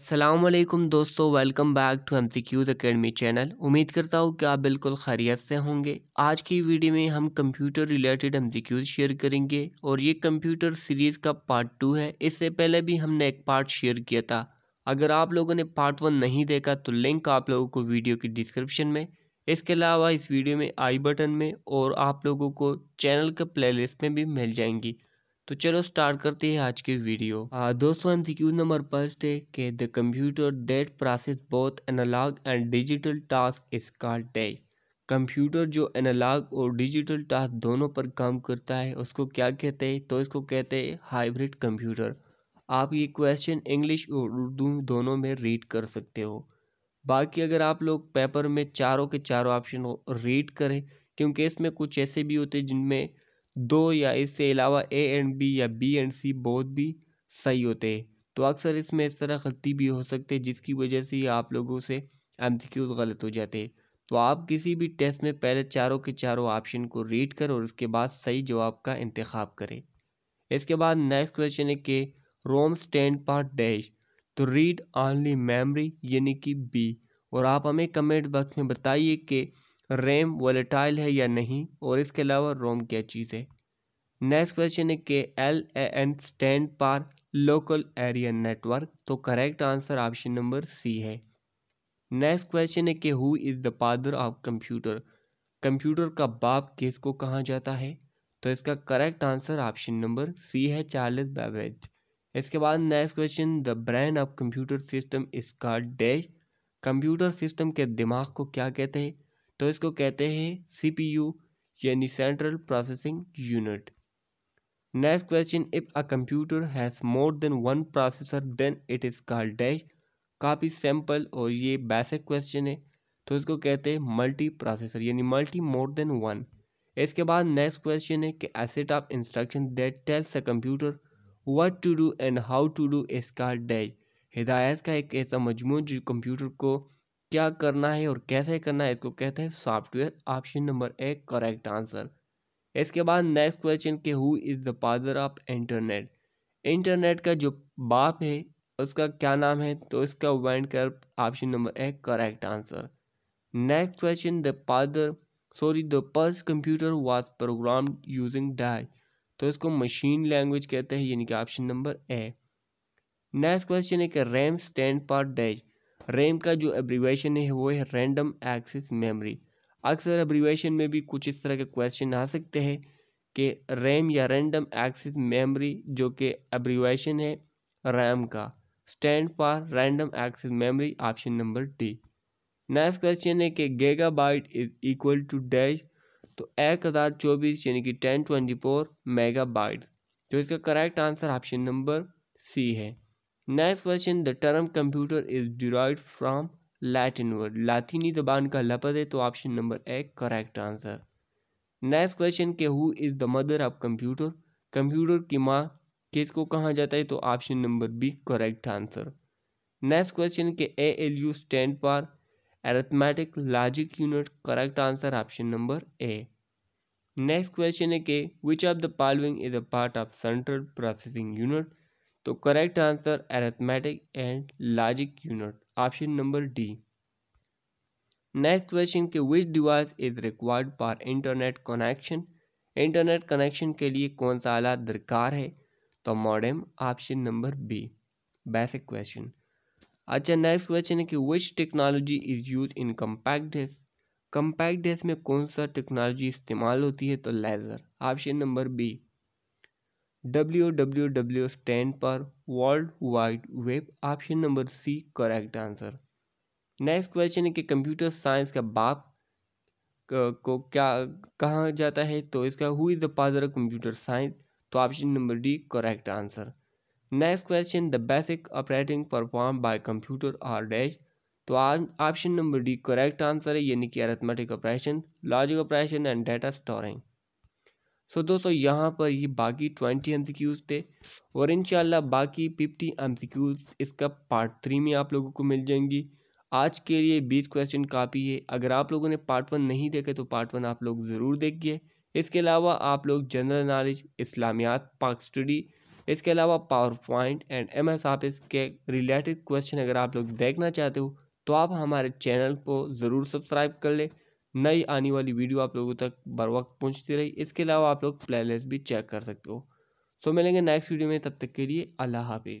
असलम दोस्तों welcome back to M C Qs academy channel उम्मीद करता हूँ कि आप बिल्कुल खैरियत से होंगे आज की वीडियो में हम computer related M C Qs share करेंगे और ये कंप्यूटर सीरीज़ का पार्ट टू है इससे पहले भी हमने एक पार्ट शेयर किया था अगर आप लोगों ने पार्ट वन नहीं देखा तो लिंक आप लोगों को वीडियो की डिस्क्रिप्शन में इसके अलावा इस वीडियो में आई बटन में और आप लोगों को चैनल के प्लेलिस्ट में भी मिल जाएंगी तो चलो स्टार्ट करते हैं आज की वीडियो आ, दोस्तों M C Q number first है कि the computer that process both analog and digital task is called the computer जो एनालॉग और डिजिटल टास्क दोनों पर काम करता है उसको क्या कहते हैं तो इसको कहते हैं हाइब्रिड कंप्यूटर आप ये क्वेश्चन इंग्लिश और उर्दू दोनों में रीड कर सकते हो बाकी अगर आप लोग पेपर में चारों के चारों ऑप्शन रीड करें क्योंकि इसमें कुछ ऐसे भी होते हैं जिनमें दो या इससे अलावा ए एंड बी या बी एंड सी बहुत भी सही होते हैं तो अक्सर इसमें इस तरह गलती भी हो सकती है जिसकी वजह से ये आप लोगों से एम गलत हो जाते हैं तो आप किसी भी टेस्ट में पहले चारों के चारों ऑप्शन को रीड कर और उसके बाद सही जवाब का इंतखब करें इसके बाद नेक्स्ट क्वेश्चन है कि रोम स्टैंड पार्ट डैश तो रीड ऑनली मेमरी यानी कि बी और आप हमें कमेंट बॉक्स में बताइए कि रैम वॉलेटाइल है या नहीं और इसके अलावा रोम क्या चीज़ है नेक्स्ट क्वेश्चन है कि L A N stand for local area network तो correct answer option number C है नेक्स्ट क्वेश्चन है कि who is the father of computer computer का बाप किस को कहा जाता है तो इसका correct answer option number C है चार्ल्स बैबेज इसके बाद next question the brain of computer system इसका डैश कंप्यूटर सिस्टम के दिमाग को क्या कहते हैं तो इसको कहते हैं सी यानी central processing unit next question if a computer has more than one processor then it is called dash काफ़ी सिंपल और ये बेसिक क्वेश्चन है तो इसको कहते हैं मल्टी प्रोसेसर यानी मल्टी मोर देन वन इसके बाद नेक्स्ट क्वेश्चन है कि a set of instruction that tells a computer what to do and how to do is called dash हिदायत का एक ऐसा मजमू जो कंप्यूटर को क्या करना है और कैसे करना है इसको कहते हैं software option number A correct answer इसके बाद नेक्स्ट क्वेश्चन के who is the father of internet internet का जो बाप है उसका क्या नाम है तो इसका वाइंड कर option number A correct answer next question the father sorry the first computer was program using die तो इसको मशीन लैंग्वेज कहते हैं यानी कि option number A next question है कि RAM stand for dash RAM का जो एब्रीवेशन है वो है रैंडम एक्सेस मेमोरी अक्सर एब्रीवेशन में भी कुछ इस तरह के क्वेश्चन आ सकते हैं कि रैम या रैंडम एक्सेस मेमोरी जो कि एब्रीवेशन है रैम का stand for random access memory option number D next question है कि giga byte is equal to dash तो एक हज़ार चौबीस यानी कि ten twenty four mega byte तो इसका correct answer option number C है next question the term computer is derive from Latin word लैथिनी जबान का लफज है तो option number A correct answer next question के who is the mother of computer computer की माँ किस को कहा जाता है तो option number B correct answer next question के A L U stand for arithmetic logic unit correct answer option number A next question है के which of the following is a part of central processing unit तो correct answer arithmetic and logic unit option number D next question के which device is required for internet connection internet connection के लिए कौन सा आला दरकार है तो modem option number B basic question अच्छा नेक्स्ट क्वेश्चन है कि which technology is use in compact disc compact disc में कौन सा टेक्नोलॉजी इस्तेमाल होती है तो laser option number B W W W stand for world wide web option number C correct answer next question है कि कंप्यूटर साइंस का बाप को क्या कहा जाता है तो इसका who is the father of computer science तो option number D correct answer next question the basic operating perform by computer are dash तो option number D correct answer है यानी कि arithmetic operation logic operation and data storing so दोस्तों यहाँ पर ये बाकी ट्वेंटी एम थे और इन बाकी फिफ्टी एम इसका पार्ट थ्री में आप लोगों को मिल जाएंगी आज के लिए बीस क्वेश्चन काफ़ी है अगर आप लोगों ने पार्ट वन नहीं देखे तो पार्ट वन आप लोग ज़रूर देखिए इसके अलावा आप लोग जनरल नॉलेज इस्लामियात पाक स्टडी इसके अलावा power point and M S office के रिलेटेड क्वेश्चन अगर आप लोग देखना चाहते हो तो आप हमारे चैनल को ज़रूर सब्सक्राइब कर लें नई आने वाली वीडियो आप लोगों तक बर वक्त पहुँचती रही इसके अलावा आप लोग प्लेलिस्ट भी चेक कर सकते हो सो मिलेंगे नेक्स्ट वीडियो में तब तक के लिए अल्लाह हाफिज़